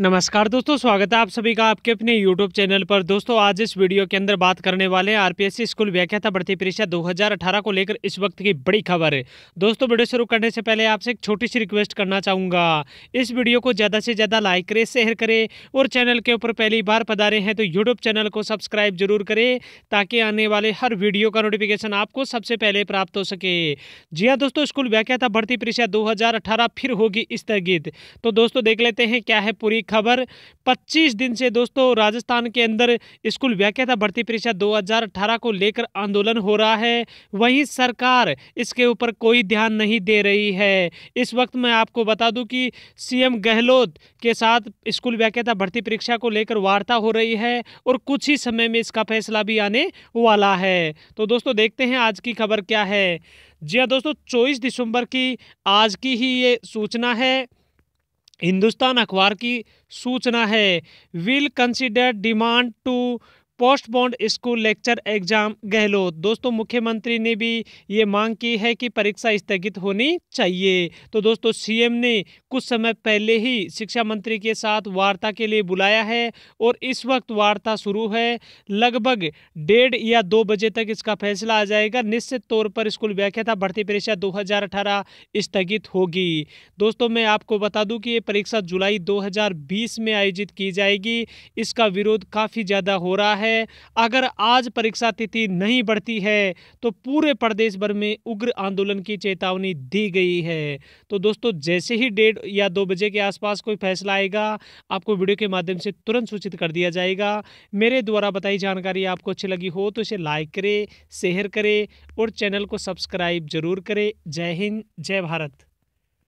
नमस्कार दोस्तों स्वागत है आप सभी का आपके अपने यूट्यूब चैनल पर दोस्तों आज इस वीडियो के अंदर बात करने वाले हैं आरपीएससी स्कूल व्याख्याता भर्ती परीक्षा 2018 को लेकर इस वक्त की बड़ी खबर है दोस्तों वीडियो शुरू करने से पहले आपसे एक छोटी सी रिक्वेस्ट करना चाहूँगा इस वीडियो को ज़्यादा से ज़्यादा लाइक करें शेयर करें और चैनल के ऊपर पहली बार पधारे हैं तो यूट्यूब चैनल को सब्सक्राइब जरूर करें ताकि आने वाले हर वीडियो का नोटिफिकेशन आपको सबसे पहले प्राप्त हो सके जी हाँ दोस्तों स्कूल व्याख्याता भर्ती परीक्षा दो फिर होगी स्थगित तो दोस्तों देख लेते हैं क्या है पूरी खबर 25 दिन से दोस्तों राजस्थान के अंदर स्कूल व्याख्याता भर्ती परीक्षा 2018 को लेकर आंदोलन हो रहा है वहीं सरकार इसके ऊपर कोई ध्यान नहीं दे रही है इस वक्त मैं आपको बता दूं कि सीएम गहलोत के साथ स्कूल व्याख्याता भर्ती परीक्षा को लेकर वार्ता हो रही है और कुछ ही समय में इसका फैसला भी आने वाला है तो दोस्तों देखते हैं आज की खबर क्या है जी हाँ दोस्तों चौबीस दिसंबर की आज की ही ये सूचना है हिंदुस्तान अखबार की सूचना है will consider demand to post bond school lecture exam Gehlot दोस्तों मुख्यमंत्री ने भी ये मांग की है कि परीक्षा स्थगित होनी चाहिए तो दोस्तों सीएम ने कुछ समय पहले ही शिक्षा मंत्री के साथ वार्ता के लिए बुलाया है और इस वक्त वार्ता शुरू है लगभग डेढ़ या दो बजे तक इसका फैसला आ जाएगा निश्चित तौर पर स्कूल व्याख्याता भर्ती परीक्षा दो स्थगित होगी दोस्तों मैं आपको बता दूँ कि ये परीक्षा जुलाई दो में आयोजित की जाएगी इसका विरोध काफ़ी ज़्यादा हो रहा है है अगर आज परीक्षा तिथि नहीं बढ़ती है तो पूरे प्रदेश भर में उग्र आंदोलन की चेतावनी दी गई है तो दोस्तों जैसे ही डेढ़ या दो बजे के आसपास कोई फैसला आएगा आपको वीडियो के माध्यम से तुरंत सूचित कर दिया जाएगा मेरे द्वारा बताई जानकारी आपको अच्छी लगी हो तो इसे लाइक करें शेयर करें और चैनल को सब्सक्राइब जरूर करें जय हिंद जय भारत